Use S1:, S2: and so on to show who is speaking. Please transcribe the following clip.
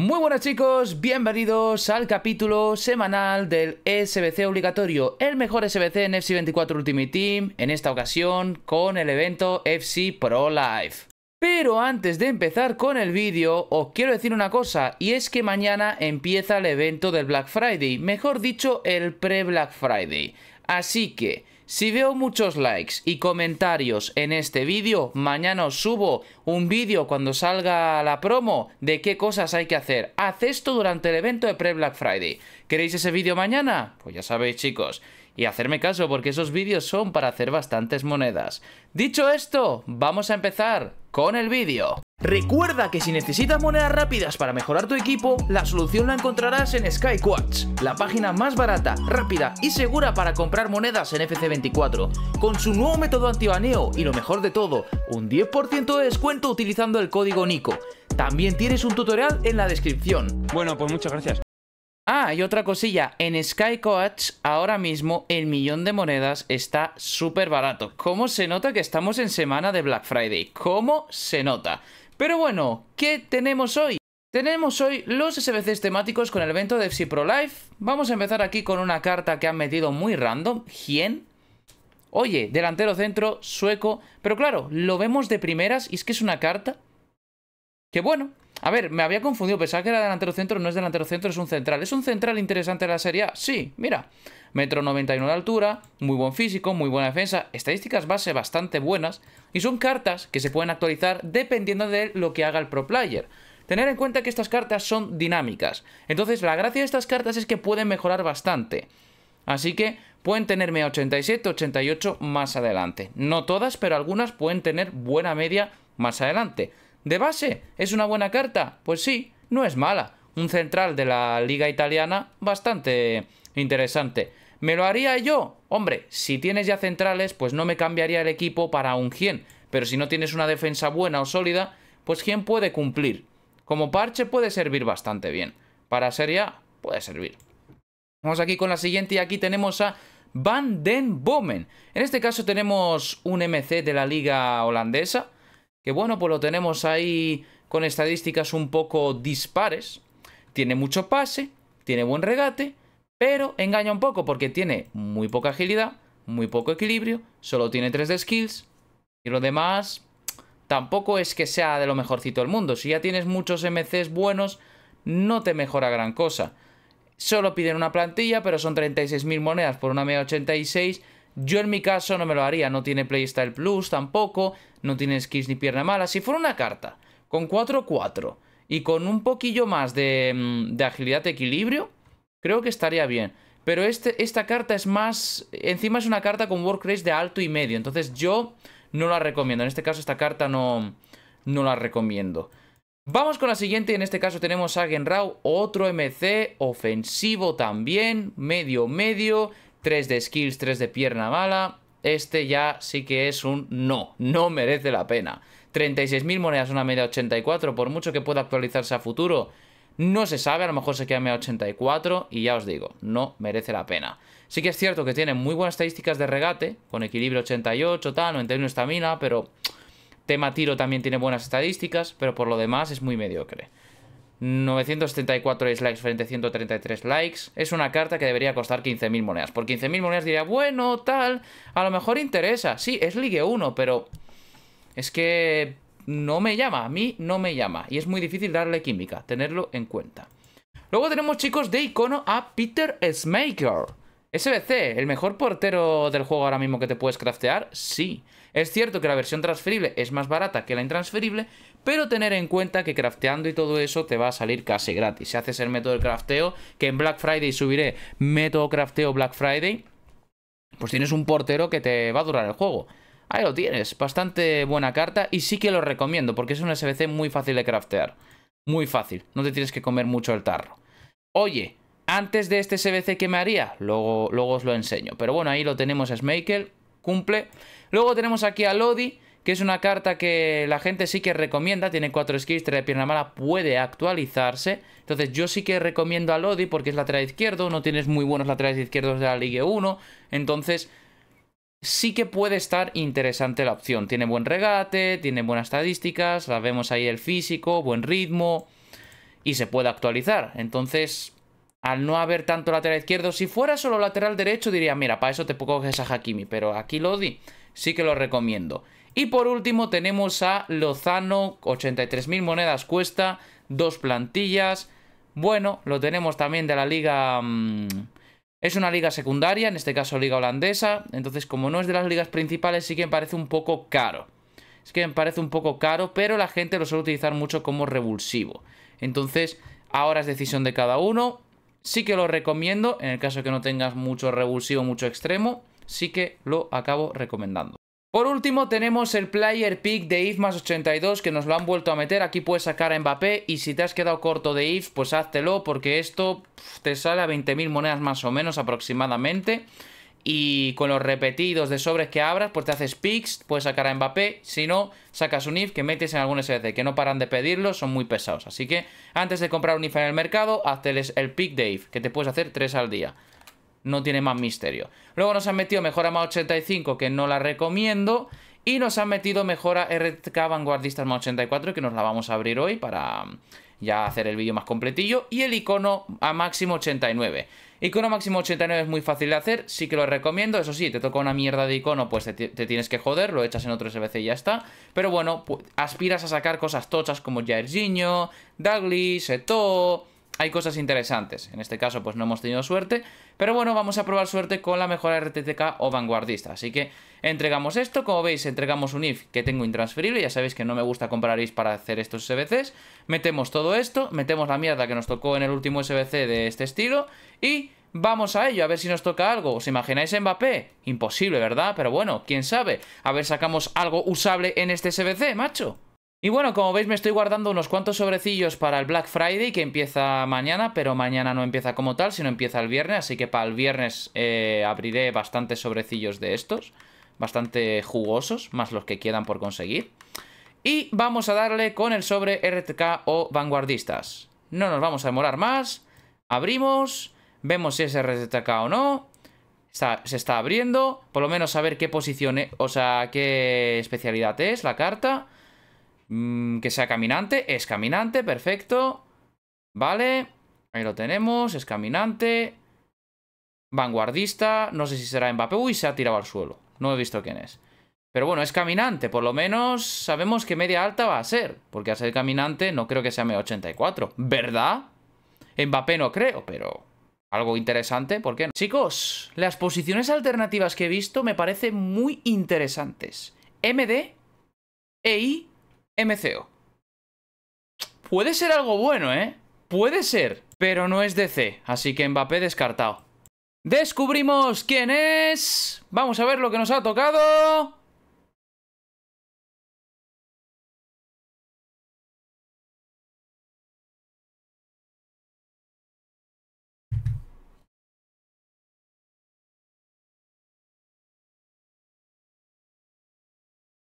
S1: Muy buenas chicos, bienvenidos al capítulo semanal del SBC obligatorio, el mejor SBC en FC24 Ultimate Team, en esta ocasión con el evento FC Pro Life. Pero antes de empezar con el vídeo, os quiero decir una cosa, y es que mañana empieza el evento del Black Friday, mejor dicho, el pre-Black Friday. Así que, si veo muchos likes y comentarios en este vídeo, mañana os subo un vídeo cuando salga la promo de qué cosas hay que hacer. Haz esto durante el evento de pre-Black Friday. ¿Queréis ese vídeo mañana? Pues ya sabéis chicos. Y hacerme caso porque esos vídeos son para hacer bastantes monedas. Dicho esto, vamos a empezar con el vídeo. Recuerda que si necesitas monedas rápidas para mejorar tu equipo, la solución la encontrarás en SkyQuartz, la página más barata, rápida y segura para comprar monedas en FC24. Con su nuevo método antibaneo y lo mejor de todo, un 10% de descuento utilizando el código NICO. También tienes un tutorial en la descripción. Bueno, pues muchas gracias. Ah, y otra cosilla, en Skycoach ahora mismo el millón de monedas está súper barato. ¿Cómo se nota que estamos en semana de Black Friday? ¿Cómo se nota? Pero bueno, ¿qué tenemos hoy? Tenemos hoy los SBCs temáticos con el evento de FC Pro Life. Vamos a empezar aquí con una carta que han metido muy random, ¿Quién? Oye, delantero centro, sueco. Pero claro, lo vemos de primeras y es que es una carta. Que bueno. A ver, me había confundido, pensaba que era delantero centro, no es delantero centro, es un central. ¿Es un central interesante la serie A? Sí, mira. Metro uno de altura, muy buen físico, muy buena defensa, estadísticas base bastante buenas y son cartas que se pueden actualizar dependiendo de lo que haga el pro player. Tener en cuenta que estas cartas son dinámicas, entonces la gracia de estas cartas es que pueden mejorar bastante. Así que pueden tenerme a 87, 88 más adelante. No todas, pero algunas pueden tener buena media más adelante. ¿De base? ¿Es una buena carta? Pues sí, no es mala. Un central de la liga italiana bastante interesante. ¿Me lo haría yo? Hombre, si tienes ya centrales, pues no me cambiaría el equipo para un Gien, pero si no tienes una defensa buena o sólida, pues Gien puede cumplir. Como parche puede servir bastante bien. Para Serie puede servir. Vamos aquí con la siguiente y aquí tenemos a Van den Bomen. En este caso tenemos un MC de la liga holandesa, que bueno, pues lo tenemos ahí con estadísticas un poco dispares. Tiene mucho pase, tiene buen regate, pero engaña un poco porque tiene muy poca agilidad, muy poco equilibrio, solo tiene 3 de skills y lo demás tampoco es que sea de lo mejorcito del mundo. Si ya tienes muchos MCs buenos, no te mejora gran cosa. Solo piden una plantilla, pero son 36.000 monedas por una media 86. Yo en mi caso no me lo haría, no tiene Playstyle Plus tampoco, no tiene skills ni pierna mala. Si fuera una carta con 4-4 y con un poquillo más de, mm, de agilidad de equilibrio, Creo que estaría bien. Pero este, esta carta es más... Encima es una carta con race de alto y medio. Entonces yo no la recomiendo. En este caso esta carta no, no la recomiendo. Vamos con la siguiente. En este caso tenemos a Genrao. Otro MC. Ofensivo también. Medio, medio. 3 de skills, 3 de pierna mala. Este ya sí que es un no. No merece la pena. 36.000 monedas, una media 84. Por mucho que pueda actualizarse a futuro no se sabe, a lo mejor se queda a 84 y ya os digo, no merece la pena. Sí que es cierto que tiene muy buenas estadísticas de regate, con equilibrio 88, tal, 91 estamina, pero tema tiro también tiene buenas estadísticas, pero por lo demás es muy mediocre. 974 likes frente a 133 likes. Es una carta que debería costar 15.000 monedas. Por 15.000 monedas diría, bueno, tal, a lo mejor interesa. Sí, es Ligue 1, pero es que no me llama, a mí no me llama. Y es muy difícil darle química, tenerlo en cuenta. Luego tenemos, chicos, de icono a Peter Smaker. SBC, ¿el mejor portero del juego ahora mismo que te puedes craftear? Sí. Es cierto que la versión transferible es más barata que la intransferible, pero tener en cuenta que crafteando y todo eso te va a salir casi gratis. Si haces el método de crafteo, que en Black Friday subiré método crafteo Black Friday, pues tienes un portero que te va a durar el juego. Ahí lo tienes, bastante buena carta y sí que lo recomiendo porque es un SBC muy fácil de craftear. Muy fácil, no te tienes que comer mucho el tarro. Oye, antes de este SBC ¿qué me haría, luego, luego os lo enseño. Pero bueno, ahí lo tenemos a Smakel, cumple. Luego tenemos aquí a Lodi, que es una carta que la gente sí que recomienda, tiene cuatro skills, 3 de pierna mala, puede actualizarse. Entonces yo sí que recomiendo a Lodi porque es lateral izquierdo, no tienes muy buenos laterales izquierdos de la Ligue 1, entonces sí que puede estar interesante la opción. Tiene buen regate, tiene buenas estadísticas, la vemos ahí el físico, buen ritmo y se puede actualizar. Entonces, al no haber tanto lateral izquierdo, si fuera solo lateral derecho diría, mira, para eso te es a Hakimi, pero aquí Lodi sí que lo recomiendo. Y por último tenemos a Lozano, 83.000 monedas cuesta, dos plantillas. Bueno, lo tenemos también de la liga... Mm, es una liga secundaria, en este caso liga holandesa, entonces como no es de las ligas principales sí que me parece un poco caro. Es que me parece un poco caro, pero la gente lo suele utilizar mucho como revulsivo. Entonces, ahora es decisión de cada uno. Sí que lo recomiendo, en el caso que no tengas mucho revulsivo, mucho extremo, sí que lo acabo recomendando. Por último tenemos el player pick de IF más 82 que nos lo han vuelto a meter, aquí puedes sacar a Mbappé y si te has quedado corto de IF pues háztelo porque esto te sale a 20.000 monedas más o menos aproximadamente y con los repetidos de sobres que abras pues te haces picks, puedes sacar a Mbappé, si no sacas un IF que metes en algún SDC que no paran de pedirlo, son muy pesados, así que antes de comprar un IF en el mercado hazte el pick de IF que te puedes hacer 3 al día no tiene más misterio. Luego nos han metido mejora más 85, que no la recomiendo. Y nos han metido mejora RK Vanguardistas más 84, que nos la vamos a abrir hoy para mm, ya hacer el vídeo más completillo. Y el icono a máximo 89. Icono máximo 89 es muy fácil de hacer, sí que lo recomiendo. Eso sí, te toca una mierda de icono, pues te, tienes que joder, lo echas en otro SBC y ya está. Pero bueno, aspiras a sacar cosas tochas como Jairzinho, Douglas, Seto hay cosas interesantes. En este caso, pues no hemos tenido suerte, pero bueno, vamos a probar suerte con la mejora RTTK o vanguardista. Así que entregamos esto, como veis, entregamos un if que tengo intransferible, ya sabéis que no me gusta comprar para hacer estos SBCs. Metemos todo esto, metemos la mierda que nos tocó en el último SBC de este estilo y... Vamos a ello, a ver si nos toca algo. ¿Os imagináis Mbappé? Imposible, ¿verdad? Pero bueno, quién sabe. A ver, sacamos algo usable en este SBC, macho. Y bueno, como veis me estoy guardando unos cuantos sobrecillos para el Black Friday que empieza mañana, pero mañana no empieza como tal, sino empieza el viernes, así que para el viernes eh, abriré bastantes sobrecillos de estos, bastante jugosos, más los que quedan por conseguir. Y vamos a darle con el sobre RTK o Vanguardistas. No nos vamos a demorar más, abrimos, vemos si es RTK o no, se está abriendo, por lo menos saber qué posición, e, o sea, qué especialidad es la carta... Mm, que sea caminante. Es caminante, perfecto. Vale. Ahí lo tenemos, es caminante. Vanguardista. No sé si será Mbappé. Uy, se ha tirado al suelo. No he visto quién es. Pero bueno, es caminante. Por lo menos sabemos que media alta va a ser. Porque a ser caminante no creo que sea Medio 84. ¿Verdad? Mbappé no creo, pero... Algo interesante, ¿por qué no? Chicos, las posiciones alternativas que he visto me parecen muy interesantes. MD, EI MCO. Puede ser algo bueno, ¿eh? Puede ser, pero no es DC, así que Mbappé descartado. Descubrimos quién es. Vamos a ver lo que nos ha tocado.